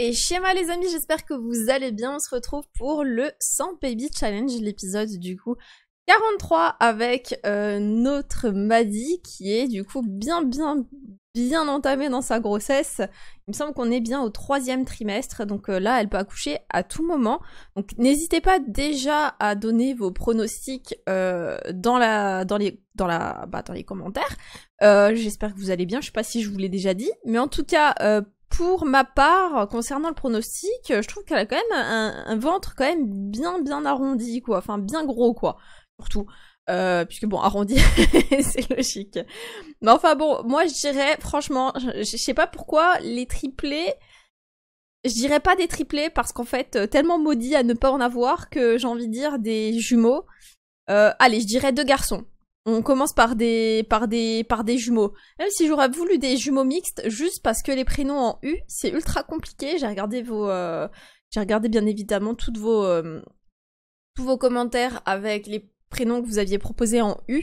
Et schéma les amis, j'espère que vous allez bien. On se retrouve pour le 100 Baby Challenge, l'épisode du coup 43 avec euh, notre Maddy qui est du coup bien bien bien entamée dans sa grossesse. Il me semble qu'on est bien au troisième trimestre, donc euh, là elle peut accoucher à tout moment. Donc n'hésitez pas déjà à donner vos pronostics euh, dans la dans les dans la bah, dans les commentaires. J'espère que vous allez bien. Je sais pas si je vous l'ai déjà dit, mais en tout cas pour ma part, concernant le pronostic, je trouve qu'elle a quand même un, ventre quand même bien bien arrondi quoi, enfin bien gros quoi, surtout. Euh, puisque bon, arrondi, c'est logique. Mais enfin bon, moi je dirais, franchement, je, je sais pas pourquoi les triplés, je dirais pas des triplés parce qu'en fait, euh, tellement maudit à ne pas en avoir que j'ai envie de dire des jumeaux. Euh, allez, je dirais deux garçons. On commence par des, par des, par des jumeaux. Même si j'aurais voulu des jumeaux mixtes, juste parce que les prénoms en U, c'est ultra compliqué. J'ai regardé vos, euh, j'ai regardé bien évidemment toutes vos, euh, tous vos commentaires avec les prénoms que vous aviez proposés en U.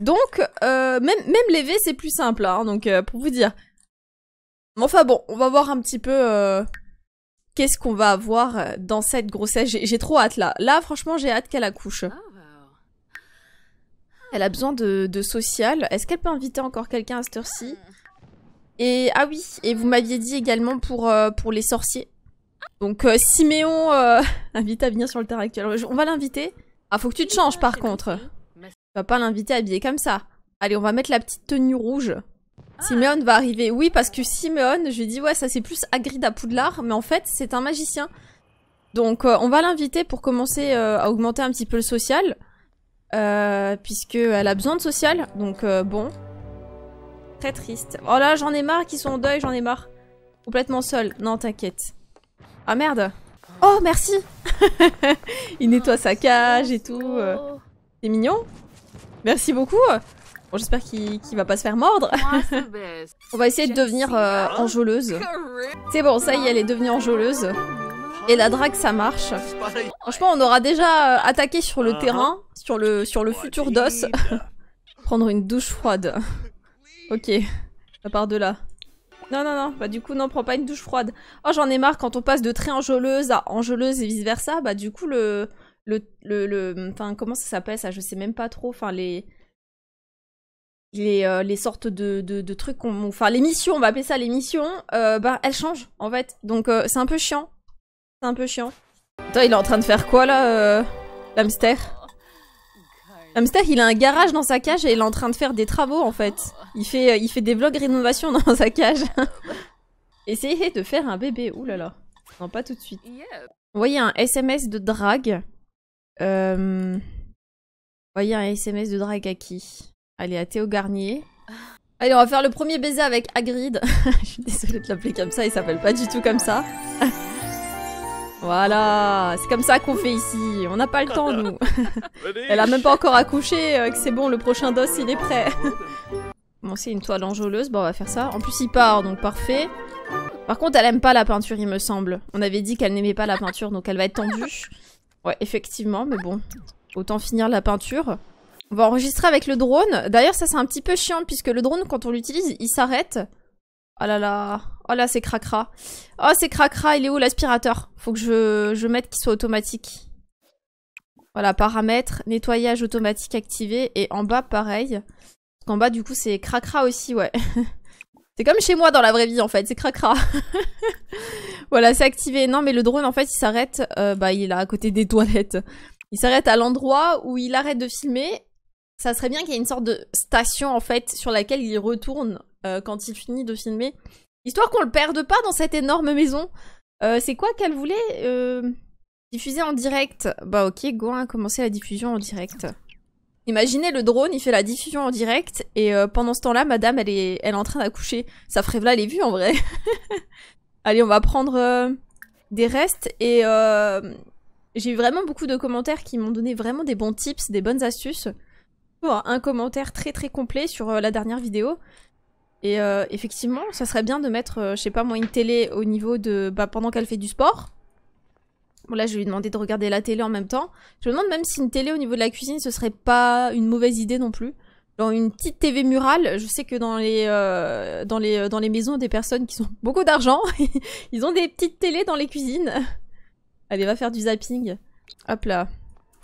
Donc, euh, même, même les V, c'est plus simple, hein, donc pour vous dire. Enfin bon, on va voir un petit peu qu'est-ce qu'on va avoir dans cette grossesse. J'ai trop hâte là. Là, franchement, j'ai hâte qu'elle accouche. Ah. Elle a besoin de, social. Est-ce qu'elle peut inviter encore quelqu'un à cette heure-ci Et ah oui, et vous m'aviez dit également pour, euh, pour les sorciers. Donc euh, Siméon euh, invite à venir sur le terrain actuel. On va l'inviter. Ah, faut que tu te changes par contre. Tu vas pas l'inviter à habiller comme ça. Allez, on va mettre la petite tenue rouge. Siméon va arriver. Oui, parce que Siméon, je lui dis ouais, ça c'est plus Hagrid à Poudlard, mais en fait, c'est un magicien. Donc on va l'inviter pour commencer à augmenter un petit peu le social. Euh, Puisqu'elle a besoin de social, donc euh, bon. Très triste. Oh là, j'en ai marre qu'ils sont en deuil, j'en ai marre. Complètement seul. Non, t'inquiète. Ah merde Oh, merci Il nettoie sa cage et tout. C'est euh. mignon. Merci beaucoup. Bon, j'espère qu'il va pas se faire mordre. On va essayer de devenir enjôleuse. C'est bon, ça y est, elle est devenue enjôleuse. Et la drague, ça marche. Franchement, on aura déjà euh, attaqué sur le ah. terrain, sur le, sur le futur DOS. Prendre une douche froide. ok, à part de là. Non, non, non, bah du coup, non, prends pas une douche froide. Oh, j'en ai marre quand on passe de très enjôleuse à enjôleuse et vice-versa. Bah du coup, le... Le... le, enfin, comment ça s'appelle ça Je sais même pas trop. Enfin, les... Les, euh, les, sortes de, de, trucs qu'on... Enfin, les missions, on va appeler ça les missions, euh, bah, elles changent, en fait. Donc, c'est un peu chiant. C'est un peu chiant. Attends, il est en train de faire quoi là, euh... l'hamster il a un garage dans sa cage et il est en train de faire des travaux en fait. Il fait, euh, il fait des vlogs rénovation dans sa cage. Essayez de faire un bébé, oulala. Là là. Non, pas tout de suite. Voyez un SMS de drague. Euh... un SMS de drague à qui Allez, à Théo Garnier. Allez, on va faire le premier baiser avec Hagrid. Je suis désolée de l'appeler comme ça, il s'appelle pas du tout comme ça. Voilà, c'est comme ça qu'on fait ici. On n'a pas le temps, nous. Elle a même pas encore accouché, euh, c'est bon, le prochain dos, il est prêt. bon, c'est une toile enjôleuse, bon, on va faire ça. En plus, il part, donc parfait. Par contre, elle aime pas la peinture, il me semble. On avait dit qu'elle n'aimait pas la peinture, donc elle va être tendue. Ouais, effectivement, mais bon. Autant finir la peinture. On va enregistrer avec le drone. D'ailleurs, ça, c'est un petit peu chiant, puisque le drone, quand on l'utilise, il s'arrête. Ah oh là là... Oh là, c'est cracra. Oh, c'est cracra. Il est où l'aspirateur Faut que je, je mette qu'il soit automatique. Voilà, paramètres, nettoyage automatique activé. Et en bas, pareil. Parce qu'en bas, du coup, c'est cracra aussi, ouais. c'est comme chez moi dans la vraie vie, en fait. C'est cracra. voilà, c'est activé. Non, mais le drone, en fait, il s'arrête... Euh, bah, il est là, à côté des toilettes. Il s'arrête à l'endroit où il arrête de filmer. Ça serait bien qu'il y ait une sorte de station, en fait, sur laquelle il retourne euh, quand il finit de filmer. Histoire qu'on le perde pas dans cette énorme maison. Euh, c'est quoi qu'elle voulait euh, Diffuser en direct. Bah ok, Gohan hein, a commencé la diffusion en direct. Imaginez le drone, il fait la diffusion en direct et euh, pendant ce temps-là, madame, elle est, elle est en train d'accoucher. Ça ferait là les vues en vrai. Allez, on va prendre des restes et j'ai eu vraiment beaucoup de commentaires qui m'ont donné vraiment des bons tips, des bonnes astuces. Oh, un commentaire très très complet sur la dernière vidéo. Et euh, effectivement, ça serait bien de mettre, euh, je sais pas moi, une télé au niveau de... Bah, pendant qu'elle fait du sport. Bon, là, je vais lui demander de regarder la télé en même temps. Je me demande même si une télé au niveau de la cuisine, ce serait pas une mauvaise idée non plus. Dans une petite TV murale, je sais que dans les, euh, dans les, dans les maisons des personnes qui ont beaucoup d'argent, ils ont des petites télés dans les cuisines. Allez, va faire du zapping. Hop là.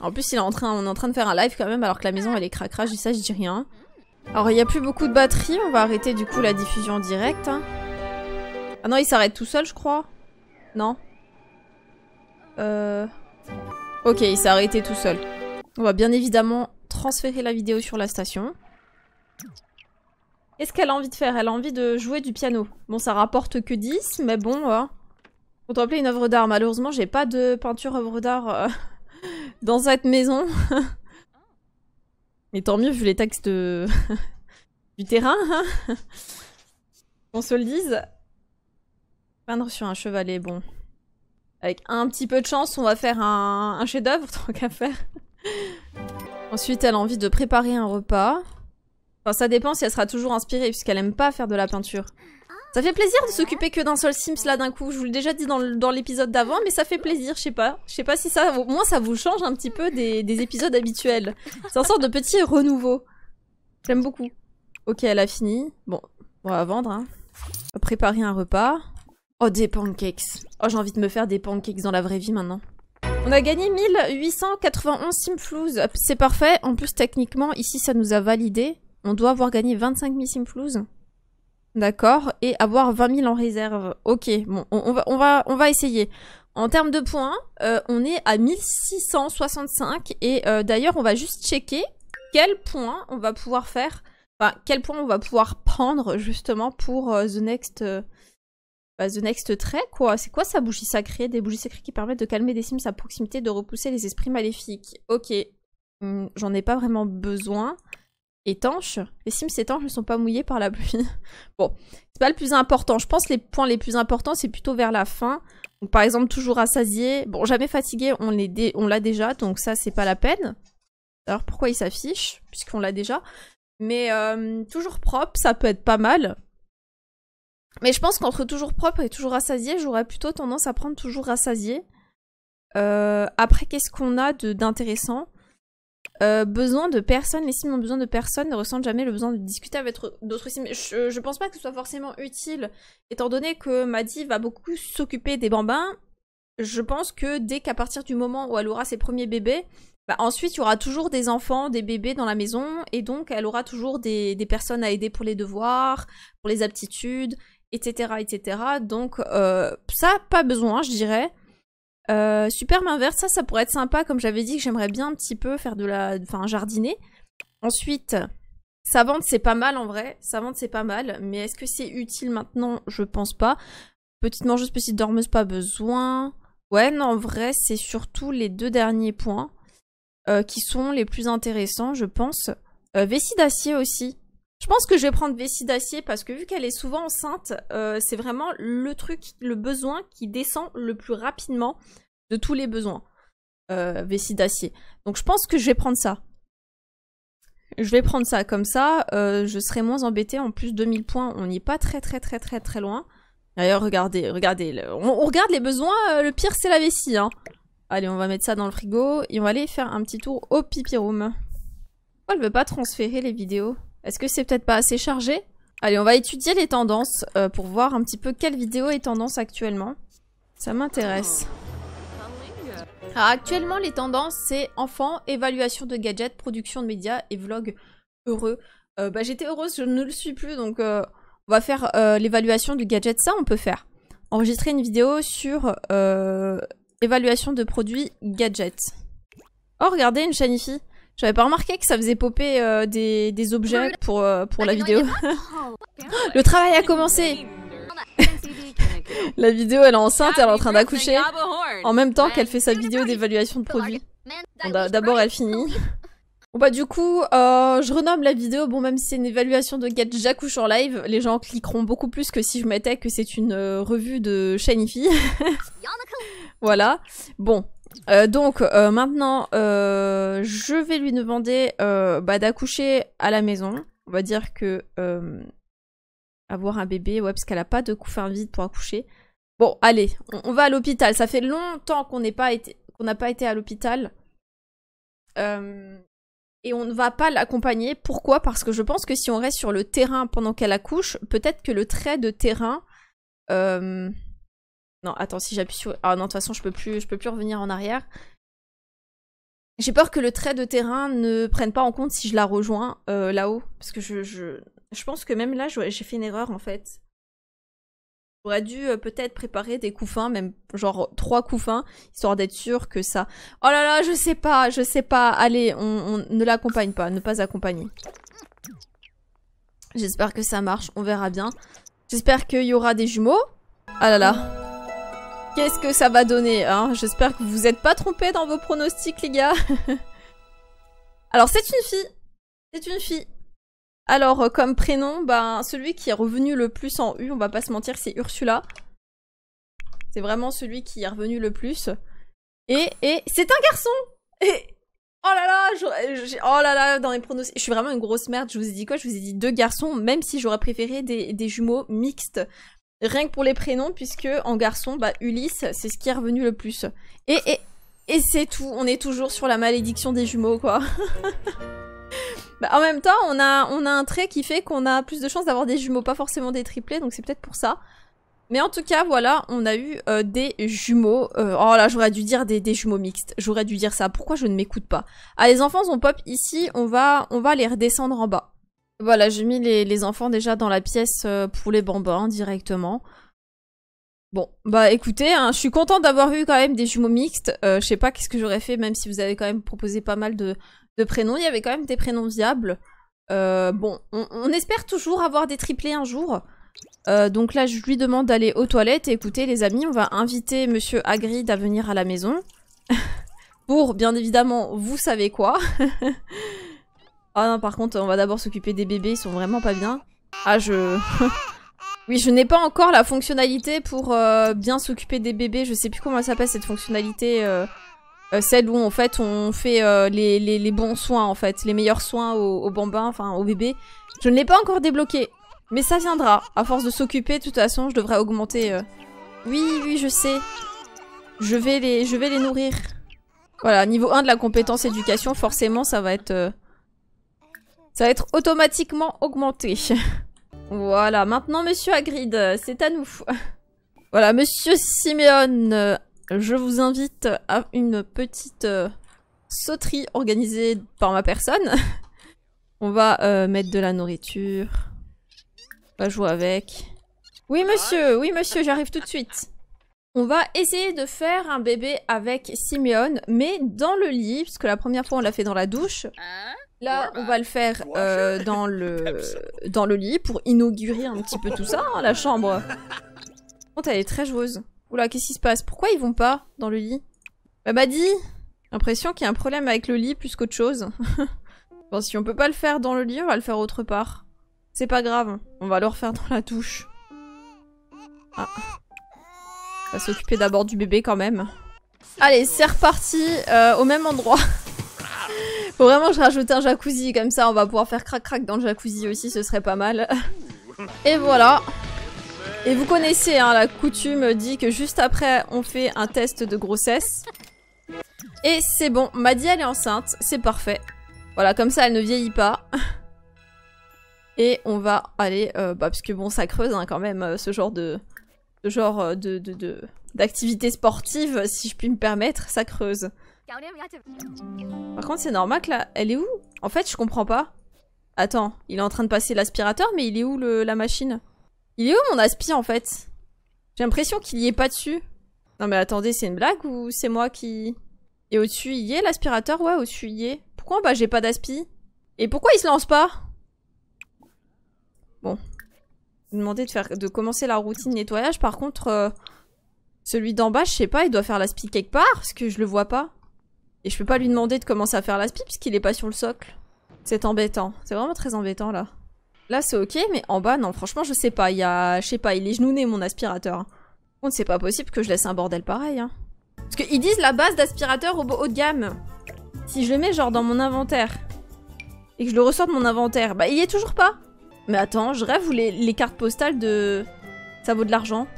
En plus, il est en train, on est en train de faire un live quand même, alors que la maison, elle est cracra, je dis ça, je dis rien. Alors, il n'y a plus beaucoup de batterie. On va arrêter du coup la diffusion directe. Hein. Ah non, il s'arrête tout seul, je crois. Non Euh... Ok, il s'est arrêté tout seul. On va bien évidemment transférer la vidéo sur la station. Qu'est-ce qu'elle a envie de faire Elle a envie de jouer du piano. Bon, ça rapporte que 10, mais bon... contempler hein. une œuvre d'art. Malheureusement, j'ai pas de peinture œuvre d'art euh, dans cette maison. Mais tant mieux vu les textes euh, du terrain, hein. On se le dise. Peindre sur un chevalet, bon. Avec un petit peu de chance, on va faire un, chef-d'œuvre, tant qu'à faire. Ensuite, elle a envie de préparer un repas. Enfin, ça dépend si elle sera toujours inspirée, puisqu'elle aime pas faire de la peinture. Ça fait plaisir de s'occuper que d'un seul Sims là d'un coup. Je vous l'ai déjà dit dans l'épisode d'avant, mais ça fait plaisir, je sais pas. Je sais pas si ça, au moins ça vous change un petit peu des, épisodes habituels. C'est un sorte de petit renouveau. J'aime beaucoup. Ok, elle a fini. Bon, on va vendre. Hein. Préparer un repas. Oh, des pancakes. Oh, j'ai envie de me faire des pancakes dans la vraie vie maintenant. On a gagné 1891 Simflouz. C'est parfait. En plus, techniquement, ici, ça nous a validé. On doit avoir gagné 25 000 Simflouz. D'accord. Et avoir 20 000 en réserve. Ok, bon, on, va, on, va, on va essayer. En termes de points, euh, on est à 1665. Et euh, d'ailleurs, on va juste checker quel point on va pouvoir faire. Enfin, quel point on va pouvoir prendre justement pour euh, The Next. Bah, the Next Trait, quoi. C'est quoi sa bougie sacrée Des bougies sacrées qui permettent de calmer des sims à proximité, de repousser les esprits maléfiques. Ok. Hmm, j'en ai pas vraiment besoin étanches. Les Sims étanches ne sont pas mouillés par la pluie. bon, c'est pas le plus important. Je pense que les points les plus importants, c'est plutôt vers la fin. par exemple, toujours rassasié. Bon, jamais fatigué, on l'a déjà, donc ça, c'est pas la peine. Alors, pourquoi il s'affiche, puisqu'on l'a déjà Mais euh, toujours propre, ça peut être pas mal. Mais je pense qu'entre toujours propre et toujours rassasié, j'aurais plutôt tendance à prendre toujours rassasié. Euh, après, qu'est-ce qu'on a d'intéressant euh, besoin de personne, les sims ont besoin de personne, ne ressentent jamais le besoin de discuter avec d'autres sims. Je, je pense pas que ce soit forcément utile, étant donné que Maddy va beaucoup s'occuper des bambins. Je pense que dès qu'à partir du moment où elle aura ses premiers bébés, bah, ensuite il y aura toujours des enfants, des bébés dans la maison, et donc elle aura toujours des, personnes à aider pour les devoirs, pour les aptitudes, etc. etc. Donc euh, ça, pas besoin, je dirais. Euh, inverse, ça, ça pourrait être sympa. Comme j'avais dit que j'aimerais bien un petit peu faire de la... Enfin, jardiner. Ensuite, Savante, c'est pas mal en vrai. Savante, c'est pas mal. Mais est-ce que c'est utile maintenant Je pense pas. Petite mangeuse, petite dormeuse, pas besoin. Ouais, non, en vrai, c'est surtout les deux derniers points euh, qui sont les plus intéressants, je pense. Euh, vessie d'acier aussi. Je pense que je vais prendre vessie d'acier parce que vu qu'elle est souvent enceinte, euh, c'est vraiment le truc, le besoin qui descend le plus rapidement de tous les besoins. vessie euh, d'acier. Donc je pense que je vais prendre ça. Je vais prendre ça comme ça, euh, je serai moins embêtée. En plus, 2000 points, on n'y est pas très très très très très loin. D'ailleurs, regardez, regardez, on, regarde les besoins, le pire c'est la vessie. Hein. Allez, on va mettre ça dans le frigo et on va aller faire un petit tour au pipi room. Pourquoi elle veut pas transférer les vidéos est-ce que c'est peut-être pas assez chargé Allez, on va étudier les tendances euh, pour voir un petit peu quelle vidéo est tendance actuellement. Ça m'intéresse. actuellement, les tendances, c'est enfants, évaluation de gadgets, production de médias et vlog heureux. Euh, bah, J'étais heureuse, je ne le suis plus, donc euh, on va faire l'évaluation du gadget. Ça, on peut faire. Enregistrer une vidéo sur évaluation de produits gadgets. Oh, regardez, une chaîne j'avais pas remarqué que ça faisait popper euh, des, des, objets pour, euh, pour la vidéo. Le travail a commencé La vidéo, elle est enceinte, elle est en train d'accoucher, en même temps qu'elle fait sa vidéo d'évaluation de produits. D'abord, elle finit. Bon bah du coup, euh, je renomme la vidéo, bon même si c'est une évaluation de Gadget J'accouche en live, les gens cliqueront beaucoup plus que si je mettais que c'est une revue de Shanifi. voilà. Bon, euh, donc euh, maintenant, euh, je vais lui demander bah, d'accoucher à la maison. On va dire que avoir un bébé, ouais, parce qu'elle a pas de couffin vide pour accoucher. Bon, allez, on, va à l'hôpital. Ça fait longtemps qu'on n'est pas été, qu'on n'a pas été à l'hôpital. et on ne va pas l'accompagner. Pourquoi Parce que je pense que si on reste sur le terrain pendant qu'elle accouche, peut-être que le trait de terrain non, attends, si j'appuie sur... Ah non, de toute façon, je peux plus, je peux plus revenir en arrière. J'ai peur que le trait de terrain ne prenne pas en compte si je la rejoins euh, là-haut. Parce que je, je, je, pense que même là, j'ai fait une erreur, en fait. J'aurais dû euh, peut-être préparer des couffins, même genre trois couffins, histoire d'être sûr que ça... Oh là là, je sais pas, je sais pas. Allez, on, on ne l'accompagne pas, ne pas accompagner. J'espère que ça marche, on verra bien. J'espère qu'il y aura des jumeaux. Ah là là. Qu'est-ce que ça va donner, hein J'espère que vous n'êtes êtes pas trompés dans vos pronostics, les gars. Alors, c'est une fille. C'est une fille. Alors, euh, comme prénom, ben, celui qui est revenu le plus en U, on va pas se mentir, c'est Ursula. C'est vraiment celui qui est revenu le plus. Et, et, c'est un garçon Et, oh là là, oh là là, dans les pronostics, je suis vraiment une grosse merde, je vous ai dit quoi Je vous ai dit deux garçons, même si j'aurais préféré des, jumeaux mixtes. Rien que pour les prénoms, puisque en garçon, bah, Ulysse, c'est ce qui est revenu le plus. Et, et, c'est tout, on est toujours sur la malédiction des jumeaux, quoi. Bah, en même temps, on a, on a un trait qui fait qu'on a plus de chances d'avoir des jumeaux, pas forcément des triplés, donc c'est peut-être pour ça. Mais en tout cas, voilà, on a eu euh, des jumeaux. Euh, oh là, j'aurais dû dire des, jumeaux mixtes. J'aurais dû dire ça. Pourquoi je ne m'écoute pas Ah, les enfants, on pop ici. On va, on va les redescendre en bas. Voilà, j'ai mis les, enfants déjà dans la pièce euh, pour les bambins directement. Bon, bah écoutez, hein, je suis contente d'avoir vu quand même des jumeaux mixtes. Euh, je sais pas qu'est-ce que j'aurais fait, même si vous avez quand même proposé pas mal de, prénoms. Il y avait quand même des prénoms viables. Euh, bon, on, espère toujours avoir des triplés un jour. donc là, je lui demande d'aller aux toilettes. écoutez, les amis, on va inviter Monsieur Hagrid à venir à la maison. pour, bien évidemment, vous savez quoi. Ah non, par contre, on va d'abord s'occuper des bébés, ils sont vraiment pas bien. Ah, je... oui, je n'ai pas encore la fonctionnalité pour euh, bien s'occuper des bébés. Je sais plus comment ça s'appelle, cette fonctionnalité. Euh, euh, celle où, en fait, on fait les, bons soins, en fait. Les meilleurs soins aux, bambins, enfin, aux bébés. Je ne l'ai pas encore débloqué. Mais ça viendra. À force de s'occuper, de toute façon, je devrais augmenter... Oui, oui, je sais. Je vais les, je vais les nourrir. Voilà, niveau 1 de la compétence éducation, forcément, ça va être ça va être automatiquement augmenté. voilà, maintenant monsieur Hagrid, c'est à nous. voilà, monsieur Simeon, je vous invite à une petite euh, sauterie organisée par ma personne. On va euh, mettre de la nourriture. On va jouer avec. Oui monsieur, oui monsieur, j'arrive tout de suite. On va essayer de faire un bébé avec Simeon, mais dans le lit, parce que la première fois on l'a fait dans la douche. Hein Là, on bah, va le faire euh, dans, le, dans le lit pour inaugurer un petit peu tout ça, hein, la chambre. Oh, elle est très joueuse. Oula, qu'est-ce qui se passe Pourquoi ils vont pas dans le lit Bah, bah, dis L'impression qu'il y a un problème avec le lit plus qu'autre chose. bon, si on peut pas le faire dans le lit, on va le faire autre part. C'est pas grave, on va le refaire dans la touche. Ah. On va s'occuper d'abord du bébé quand même. Allez, c'est reparti euh, au même endroit vraiment je rajoute un jacuzzi, comme ça on va pouvoir faire crac-crac dans le jacuzzi aussi, ce serait pas mal. Et voilà. Et vous connaissez, hein, la coutume dit que juste après, on fait un test de grossesse. Et c'est bon, Maddy elle est enceinte, c'est parfait. Voilà, comme ça elle ne vieillit pas. Et on va aller, euh, bah, parce que bon, ça creuse hein, quand même euh, ce genre de, genre euh, de, d'activité sportive, si je puis me permettre, ça creuse. Par contre, c'est normal que là, elle est où En fait, je comprends pas. Attends, il est en train de passer l'aspirateur, mais il est où le... la machine Il est où mon aspi en fait J'ai l'impression qu'il y est pas dessus. Non mais attendez, c'est une blague ou c'est moi qui... Et au-dessus, il y est l'aspirateur Ouais, au-dessus, il y est. Pourquoi bah j'ai pas d'aspi Et pourquoi il se lance pas Bon. Je demander de, faire... de commencer la routine nettoyage. Par contre, euh, celui d'en bas, je sais pas, il doit faire l'aspi quelque part, parce que je le vois pas. Et je peux pas lui demander de commencer à faire l'aspi puisqu'il est pas sur le socle. C'est embêtant. C'est vraiment très embêtant là. Là c'est ok, mais en bas non, franchement je sais pas. Il y a. Je sais pas, il est genouné mon aspirateur. Bon, c'est pas possible que je laisse un bordel pareil. Hein. Parce qu'ils disent la base d'aspirateur au haut de gamme. Si je le mets genre dans mon inventaire et que je le ressors de mon inventaire, bah il y est toujours pas. Mais attends, je rêve ou les cartes postales de. Ça vaut de l'argent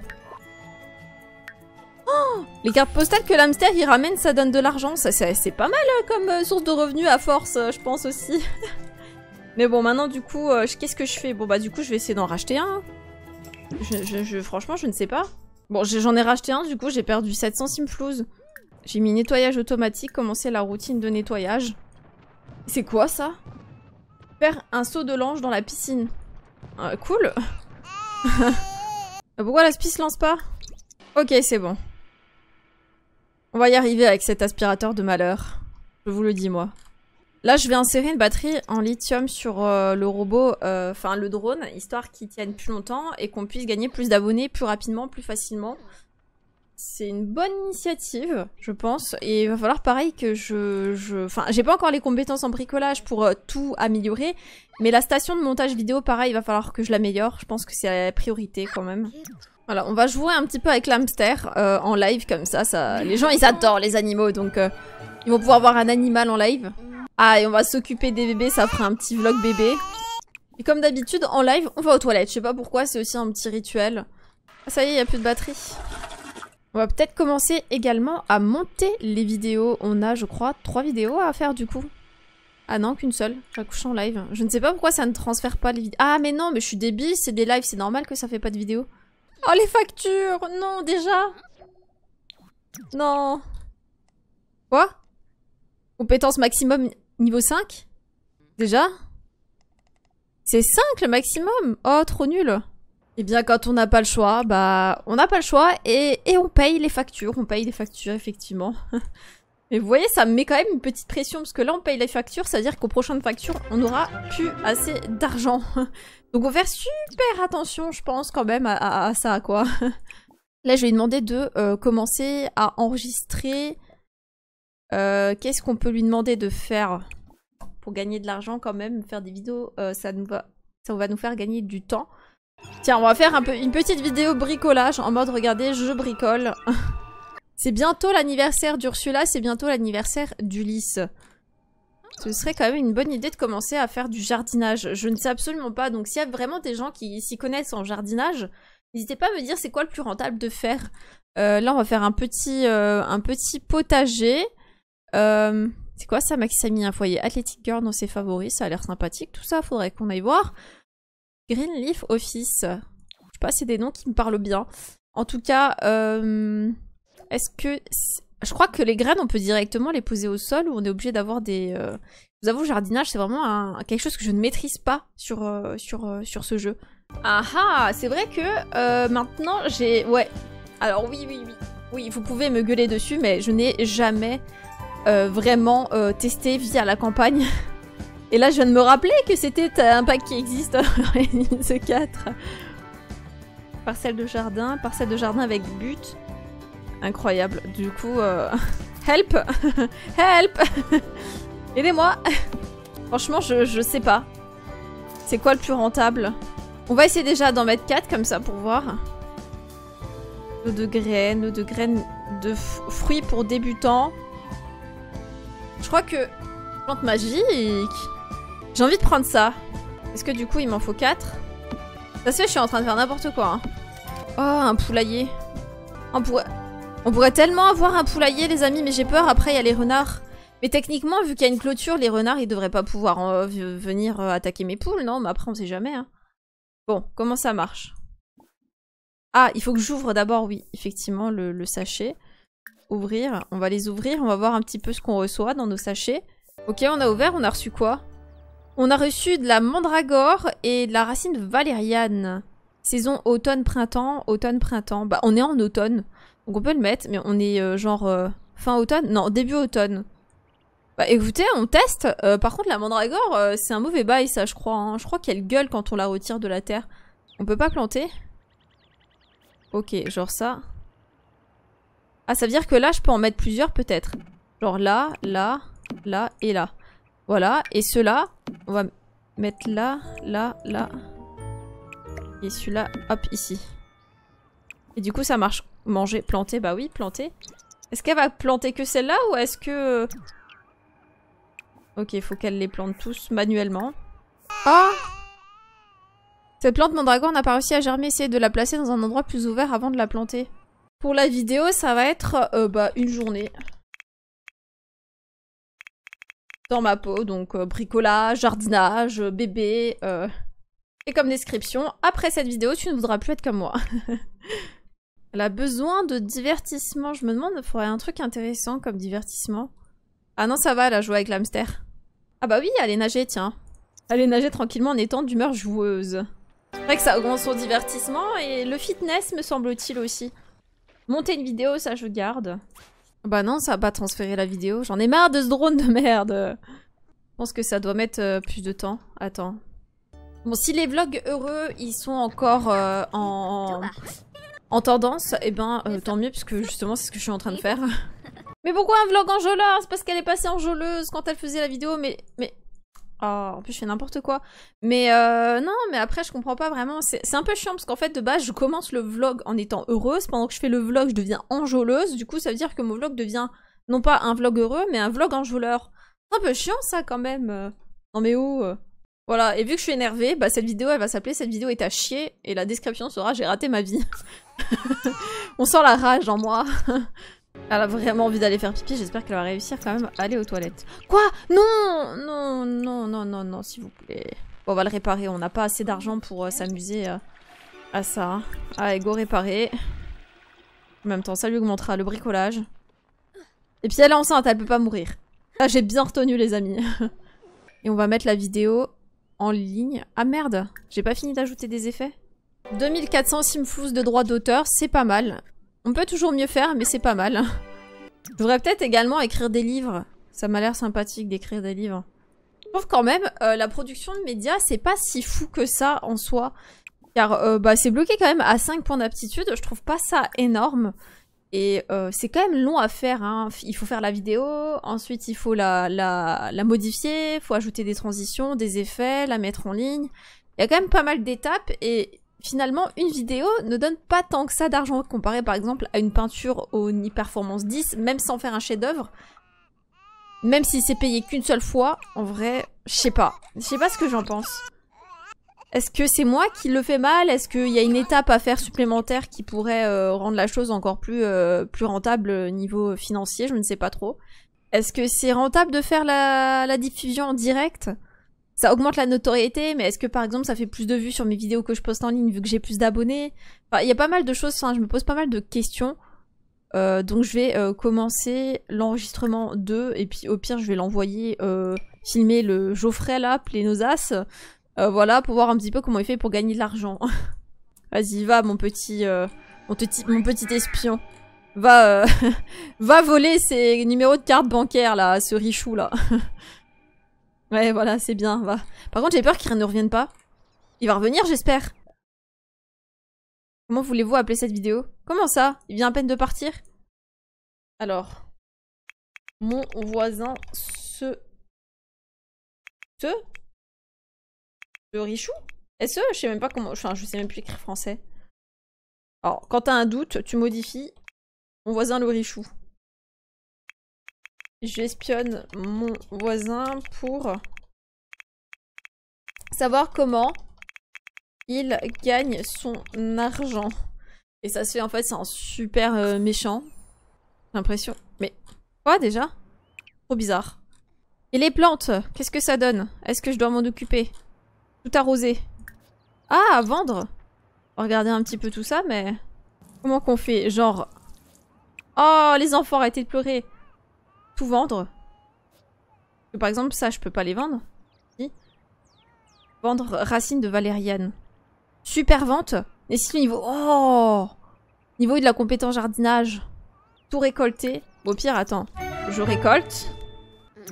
les cartes postales que l'hamster y ramène, ça donne de l'argent. Ça, c'est pas mal hein, comme euh, source de revenus à force, euh, je pense aussi. Mais bon, maintenant, du coup, euh, qu'est-ce que je fais Bon, bah, du coup, je vais essayer d'en racheter un. franchement, je ne sais pas. Bon, j'en ai racheté un, du coup, j'ai perdu 700 simflouz. J'ai mis nettoyage automatique, commencer la routine de nettoyage. C'est quoi, ça Faire un saut de l'ange dans la piscine. cool Pourquoi la se lance pas Ok, c'est bon. On va y arriver avec cet aspirateur de malheur. Je vous le dis, moi. Là, je vais insérer une batterie en lithium sur euh, le robot, euh, enfin le drone, histoire qu'il tienne plus longtemps et qu'on puisse gagner plus d'abonnés plus rapidement, plus facilement. C'est une bonne initiative, je pense, et il va falloir pareil que je... Enfin, j'ai pas encore les compétences en bricolage pour euh, tout améliorer, mais la station de montage vidéo, pareil, il va falloir que je l'améliore. Je pense que c'est la priorité quand même. Voilà, on va jouer un petit peu avec l'hamster euh, en live comme ça, Les gens ils adorent les animaux donc euh, ils vont pouvoir voir un animal en live. Ah et on va s'occuper des bébés, ça fera un petit vlog bébé. Et comme d'habitude en live on va aux toilettes, je sais pas pourquoi c'est aussi un petit rituel. Ah, ça y est, il a plus de batterie. On va peut-être commencer également à monter les vidéos. On a je crois trois vidéos à faire du coup. Ah non, qu'une seule. J'accouche en live. Je ne sais pas pourquoi ça ne transfère pas les vidéos. Ah mais non, mais je suis débile, c'est des lives, c'est normal que ça fait pas de vidéos. Oh les factures Non déjà Non Quoi Compétence maximum niveau 5 Déjà C'est 5 le maximum Oh trop nul Eh bien quand on n'a pas le choix, bah on n'a pas le choix et, et on paye les factures, on paye les factures effectivement Mais vous voyez, ça me met quand même une petite pression parce que là on paye les factures, cest veut dire qu'aux prochaines factures on n'aura plus assez d'argent. Donc on va faire super attention, je pense, quand même à, à ça, quoi. Là, je vais lui demander de euh, commencer à enregistrer. Euh, qu'est-ce qu'on peut lui demander de faire pour gagner de l'argent quand même Faire des vidéos, euh, ça, nous va, ça va nous faire gagner du temps. Tiens, on va faire un peu, une petite vidéo bricolage en mode regardez, je bricole. C'est bientôt l'anniversaire d'Ursula, c'est bientôt l'anniversaire d'Ulysse. Ce serait quand même une bonne idée de commencer à faire du jardinage. Je ne sais absolument pas, donc s'il y a vraiment des gens qui s'y connaissent en jardinage, n'hésitez pas à me dire c'est quoi le plus rentable de faire. Euh, là, on va faire un petit, euh, un petit potager. Euh, c'est quoi ça, Max mis un foyer Athletic Girl dans ses favoris, ça a l'air sympathique, tout ça, faudrait qu'on aille voir. Greenleaf Office. Je sais pas, c'est des noms qui me parlent bien. En tout cas, est-ce que... Je crois que les graines, on peut directement les poser au sol ou on est obligé d'avoir des... Euh, vous avoue, jardinage, c'est vraiment quelque chose que je ne maîtrise pas sur, euh, sur, euh, sur ce jeu. Ah ah C'est vrai que maintenant, j'ai... Ouais. Alors oui, oui, oui. Oui, vous pouvez me gueuler dessus, mais je n'ai jamais vraiment testé via la campagne. Et là, je viens de me rappeler que c'était un pack qui existe dans les 4. Parcelle de jardin, parcelle de jardin avec but. Incroyable. Du coup, euh, help Help Aidez-moi Franchement, je, je sais pas. C'est quoi le plus rentable On va essayer déjà d'en mettre 4 comme ça pour voir. de graines, eau de graines de fruits pour débutants. Je crois que... Plante magique J'ai envie de prendre ça. Est-ce que du coup il m'en faut 4 Ça se fait, je suis en train de faire n'importe quoi. Hein. Oh, un poulailler. Un poulailler. On pourrait tellement avoir un poulailler, les amis, mais j'ai peur. Après, il y a les renards. Mais techniquement, vu qu'il y a une clôture, les renards, ils devraient pas pouvoir euh, venir euh, attaquer mes poules, non Mais après, on sait jamais. Hein. Bon, comment ça marche Ah, il faut que j'ouvre d'abord, oui, effectivement, le, le, sachet. Ouvrir. On va les ouvrir, on va voir un petit peu ce qu'on reçoit dans nos sachets. Ok, on a ouvert, on a reçu quoi On a reçu de la mandragore et de la racine valériane. Saison automne-printemps, automne-printemps. Bah, on est en automne. Donc on peut le mettre, mais on est euh, genre euh, fin automne Non, début automne. Bah écoutez, on teste. Euh, par contre, la mandragore, c'est un mauvais bail, ça, je crois. Hein. Je crois qu'elle gueule quand on la retire de la terre. On peut pas planter. Ok, genre ça. Ah, ça veut dire que là, je peux en mettre plusieurs, peut-être. Genre là, là, là et là. Voilà, et ceux-là, on va mettre là, là, là. Et celui-là, hop, ici. Et du coup, ça marche Manger, planter, bah oui, planter. Est-ce qu'elle va planter que celle-là ou est-ce que... Euh, ok, il faut qu'elle les plante tous manuellement. Ah Cette plante mon dragon, n'a pas réussi à germer, essayer de la placer dans un endroit plus ouvert avant de la planter. Pour la vidéo, ça va être euh, bah, une journée. Dans ma peau, donc euh, bricolage, jardinage, bébé... Et comme description, après cette vidéo, tu ne voudras plus être comme moi. Elle a besoin de divertissement. Je me demande, il faudrait un truc intéressant comme divertissement. Ah non, ça va, elle a joué avec l'hamster. Ah bah oui, elle est nager, tiens. est nager tranquillement en étant d'humeur joueuse. C'est vrai que ça augmente son divertissement et le fitness, me semble-t-il aussi. Monter une vidéo, ça je garde. Bah non, ça va pas transférer la vidéo. J'en ai marre de ce drone de merde. Je pense que ça doit mettre euh, plus de temps. Attends. Bon, si les vlogs heureux, ils sont encore euh, en en tendance, et eh ben euh, tant mieux puisque justement c'est ce que je suis en train de faire. mais pourquoi un vlog en C'est parce qu'elle est passée en quand elle faisait la vidéo, mais... mais... Oh, en plus je fais n'importe quoi. Mais euh, non, mais après je comprends pas vraiment. C'est un peu chiant parce qu'en fait de base je commence le vlog en étant heureuse. Pendant que je fais le vlog je deviens enjôleuse. Du coup ça veut dire que mon vlog devient non pas un vlog heureux mais un vlog enjôleur. C'est un peu chiant ça quand même. Euh, non mais où voilà, et vu que je suis énervée, bah cette vidéo elle va s'appeler Cette vidéo est à chier et la description sera J'ai raté ma vie. On sent la rage en moi. Elle a vraiment envie d'aller faire pipi, j'espère qu'elle va réussir quand même à aller aux toilettes. Quoi Non Non, non, non, non, non, s'il vous plaît. Bon, on va le réparer, on n'a pas assez d'argent pour euh, s'amuser euh, à ça. Allez, ah, go réparer. En même temps, ça lui augmentera le bricolage. Et puis elle est enceinte, elle peut pas mourir. Ah, j'ai bien retenu les amis. Et on va mettre la vidéo en ligne. Ah merde, j'ai pas fini d'ajouter des effets 2400 simflous de droits d'auteur, c'est pas mal. On peut toujours mieux faire, mais c'est pas mal. Je voudrais peut-être également écrire des livres. Ça m'a l'air sympathique d'écrire des livres. Je trouve quand même, euh, la production de médias, c'est pas si fou que ça en soi. Car euh, bah, c'est bloqué quand même à 5 points d'aptitude, je trouve pas ça énorme. Et euh, c'est quand même long à faire. Hein. Il faut faire la vidéo, ensuite il faut la, modifier, il faut ajouter des transitions, des effets, la mettre en ligne. Il y a quand même pas mal d'étapes et finalement une vidéo ne donne pas tant que ça d'argent comparé par exemple à une peinture au Ni Performance 10, même sans faire un chef-d'œuvre. Même si c'est payé qu'une seule fois, en vrai, je sais pas. Je sais pas ce que j'en pense. Est-ce que c'est moi qui le fais mal Est-ce qu'il y a une étape à faire supplémentaire qui pourrait euh, rendre la chose encore plus, rentable euh, plus rentable euh, niveau financier Je ne sais pas trop. Est-ce que c'est rentable de faire la, diffusion en direct Ça augmente la notoriété, mais est-ce que par exemple ça fait plus de vues sur mes vidéos que je poste en ligne vu que j'ai plus d'abonnés il y a pas mal de choses, je me pose pas mal de questions. donc je vais commencer l'enregistrement 2 et puis au pire je vais l'envoyer filmer le Geoffrey là, Plénosas euh, voilà, pour voir un petit peu comment il fait pour gagner de l'argent. Vas-y, va mon petit, euh, mon, petit, mon petit espion. Va, euh, va voler ses numéros de carte bancaire là, ce richou là. ouais, voilà, c'est bien, va. Par contre, j'ai peur qu'il ne revienne pas. Il va revenir, j'espère. Comment voulez-vous appeler cette vidéo Comment ça Il vient à peine de partir Alors. Mon voisin se... Se le Richou Est-ce Je sais même pas comment... Enfin, je sais même plus écrire français. Alors, quand t'as un doute, tu modifies mon voisin le Richou. J'espionne mon voisin pour savoir comment il gagne son argent. Et ça se fait en fait, c'est un super euh, méchant. J'ai l'impression. Mais quoi déjà Trop bizarre. Et les plantes, qu'est-ce que ça donne Est-ce que je dois m'en occuper tout arroser. Ah, vendre regarder un petit peu tout ça, mais... Comment qu'on fait Genre... Oh, les enfants, arrêtez de pleurer Tout vendre Par exemple, ça, je peux pas les vendre. Si. Vendre racines de valériane. Super vente si le niveau... Oh Niveau de la compétence jardinage. Tout récolter. Au pire, attends. Je récolte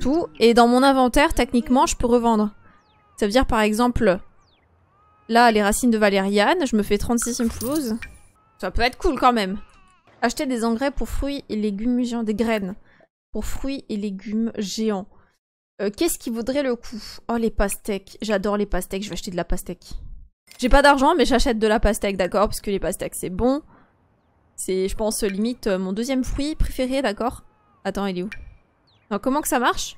tout. Et dans mon inventaire, techniquement, je peux revendre. Ça veut dire par exemple, là, les racines de valériane, je me fais 36 simples. Ça peut être cool quand même. Acheter des engrais pour fruits et légumes géants, des graines pour fruits et légumes géants. Euh, qu'est-ce qui vaudrait le coup Oh, les pastèques. J'adore les pastèques, je vais acheter de la pastèque. J'ai pas d'argent, mais j'achète de la pastèque, d'accord Parce que les pastèques, c'est bon. C'est, je pense, limite euh, mon deuxième fruit préféré, d'accord Attends, il est où comment que ça marche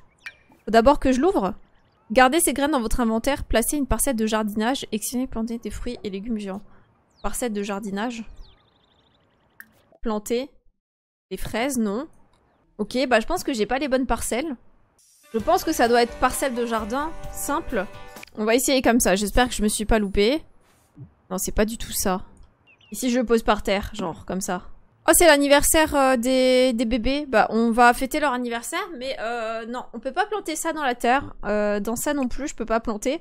Faut d'abord que je l'ouvre Gardez ces graines dans votre inventaire, placez une parcelle de jardinage, extionnez, planter des fruits et légumes géants. Parcelle de jardinage. Planter. Des fraises, non. Ok, bah je pense que j'ai pas les bonnes parcelles. Je pense que ça doit être parcelle de jardin, simple. On va essayer comme ça, j'espère que je me suis pas loupée. Non, c'est pas du tout ça. Ici, je pose par terre, genre, comme ça. Oh, c'est l'anniversaire euh, des, des, bébés. Bah, on va fêter leur anniversaire, mais euh, non, on peut pas planter ça dans la terre. Euh, dans ça non plus, je peux pas planter.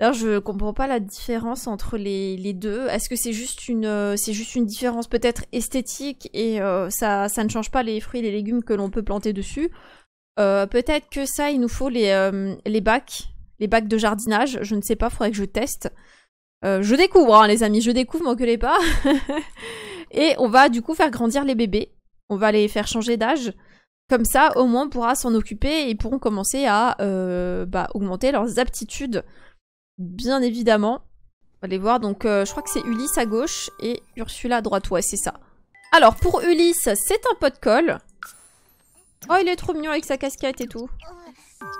alors je comprends pas la différence entre les, les deux. Est-ce que c'est juste une c'est juste une différence peut-être esthétique et ça ça ne change pas les fruits et les légumes que l'on peut planter dessus. peut-être que ça, il nous faut les les bacs, les bacs de jardinage. Je ne sais pas, faudrait que je teste. je découvre, hein, les amis, je découvre, les pas. Et on va du coup faire grandir les bébés. On va les faire changer d'âge. Comme ça, au moins, on pourra s'en occuper et ils pourront commencer à euh, bah, augmenter leurs aptitudes. Bien évidemment. On va les voir. Donc, euh, je crois que c'est Ulysse à gauche et Ursula à droite. Ouais, c'est ça. Alors, pour Ulysse, c'est un pot de colle. Oh, il est trop mignon avec sa casquette et tout.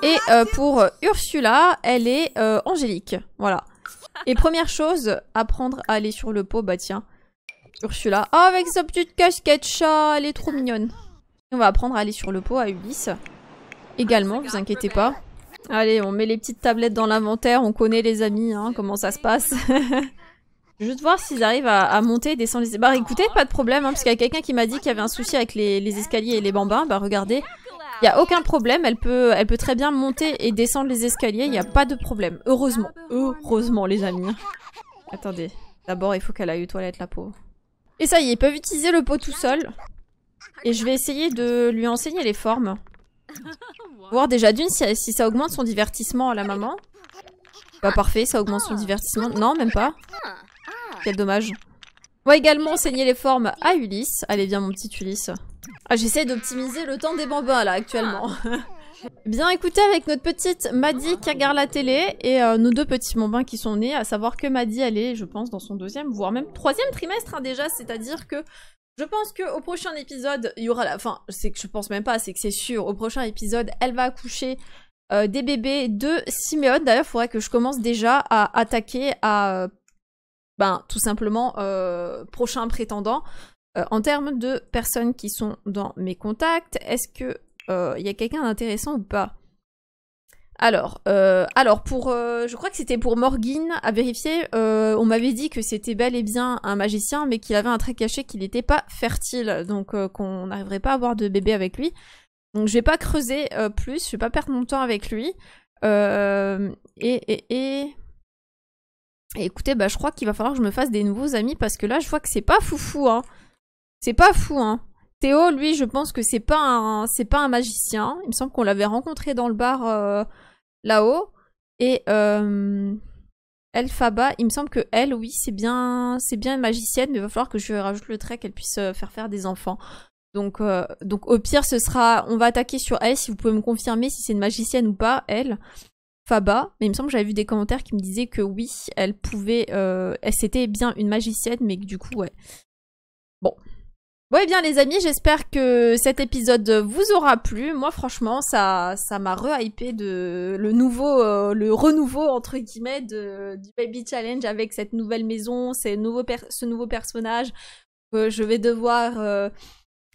Et euh, pour Ursula, elle est angélique. Voilà. Et première chose, apprendre à aller sur le pot, bah tiens. Ursula. Oh, avec sa petite casquette chat, elle est trop mignonne. On va apprendre à aller sur le pot à Ulysse. Également, vous inquiétez pas. Allez, on met les petites tablettes dans l'inventaire, on connaît les amis, hein, comment ça se passe. Juste voir s'ils arrivent à, monter et descendre les... Bah écoutez, pas de problème, hein, parce qu'il y a quelqu'un qui m'a dit qu'il y avait un souci avec les, escaliers et les bambins. Bah regardez, il n'y a aucun problème, elle peut, elle peut très bien monter et descendre les escaliers, il n'y a pas de problème. Heureusement, heureusement les amis. Attendez, d'abord il faut qu'elle aille aux toilettes la pauvre. Et ça y est, ils peuvent utiliser le pot tout seul. Et je vais essayer de lui enseigner les formes. Voir déjà d'une si, ça augmente son divertissement à la maman. Pas parfait, ça augmente son divertissement. Non, même pas. Quel dommage. On va également enseigner les formes à Ulysse. Allez, viens mon petit Ulysse. Ah, j'essaie d'optimiser le temps des bambins là actuellement. Bien écoutez, avec notre petite Maddy qui regarde la télé et euh, nos deux petits mambins qui sont nés, à savoir que Maddy, elle est, je pense, dans son deuxième, voire même troisième trimestre hein, déjà, c'est-à-dire que je pense que au prochain épisode, il y aura la... Enfin, c'est que je pense même pas, c'est que c'est sûr, au prochain épisode, elle va accoucher euh, des bébés de Siméon. D'ailleurs, il faudrait que je commence déjà à attaquer à... Euh, ben, tout simplement, prochain prétendant. en termes de personnes qui sont dans mes contacts, est-ce que il euh, y a quelqu'un d'intéressant ou pas alors, euh, alors pour, euh, je crois que c'était pour Morgan à vérifier. on m'avait dit que c'était bel et bien un magicien, mais qu'il avait un trait caché qu'il n'était pas fertile, donc qu'on n'arriverait pas à avoir de bébé avec lui. Donc je vais pas creuser plus, je vais pas perdre mon temps avec lui. Et, et, écoutez, bah je crois qu'il va falloir que je me fasse des nouveaux amis parce que là je vois que c'est pas foufou, hein. C'est pas fou, hein. Théo, lui, je pense que c'est pas un, c'est pas un magicien. Il me semble qu'on l'avait rencontré dans le bar euh, là-haut. Et euh, elle, Faba, il me semble que elle, oui, c'est bien, c'est bien une magicienne, mais il va falloir que je rajoute le trait qu'elle puisse euh, faire faire des enfants. Donc, donc au pire, ce sera, on va attaquer sur elle. Si vous pouvez me confirmer si c'est une magicienne ou pas, elle. Faba, mais il me semble que j'avais vu des commentaires qui me disaient que oui, elle pouvait, elle c'était bien une magicienne, mais que du coup, ouais. Bon, Bon, et eh bien, les amis, j'espère que cet épisode vous aura plu. Moi, franchement, ça, ça m'a rehypé de le nouveau, euh, le renouveau, entre guillemets, du Baby Challenge avec cette nouvelle maison, ces nouveaux ce nouveau personnage que je vais devoir euh,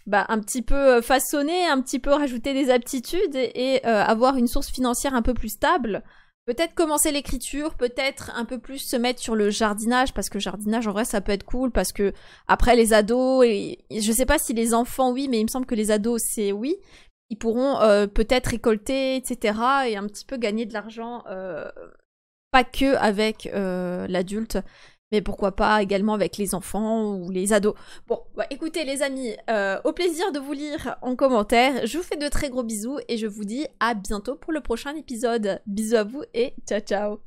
bah, un petit peu euh, façonner, un petit peu rajouter des aptitudes et, avoir une source financière un peu plus stable peut-être commencer l'écriture, peut-être un peu plus se mettre sur le jardinage parce que jardinage en vrai ça peut être cool parce que après les ados et je sais pas si les enfants oui mais il me semble que les ados c'est oui ils pourront euh, peut-être récolter etc et un petit peu gagner de l'argent euh, pas que avec euh, l'adulte mais pourquoi pas également avec les enfants ou les ados. Bon, bah, écoutez les amis, euh, au plaisir de vous lire en commentaire. Je vous fais de très gros bisous et je vous dis à bientôt pour le prochain épisode. Bisous à vous et ciao ciao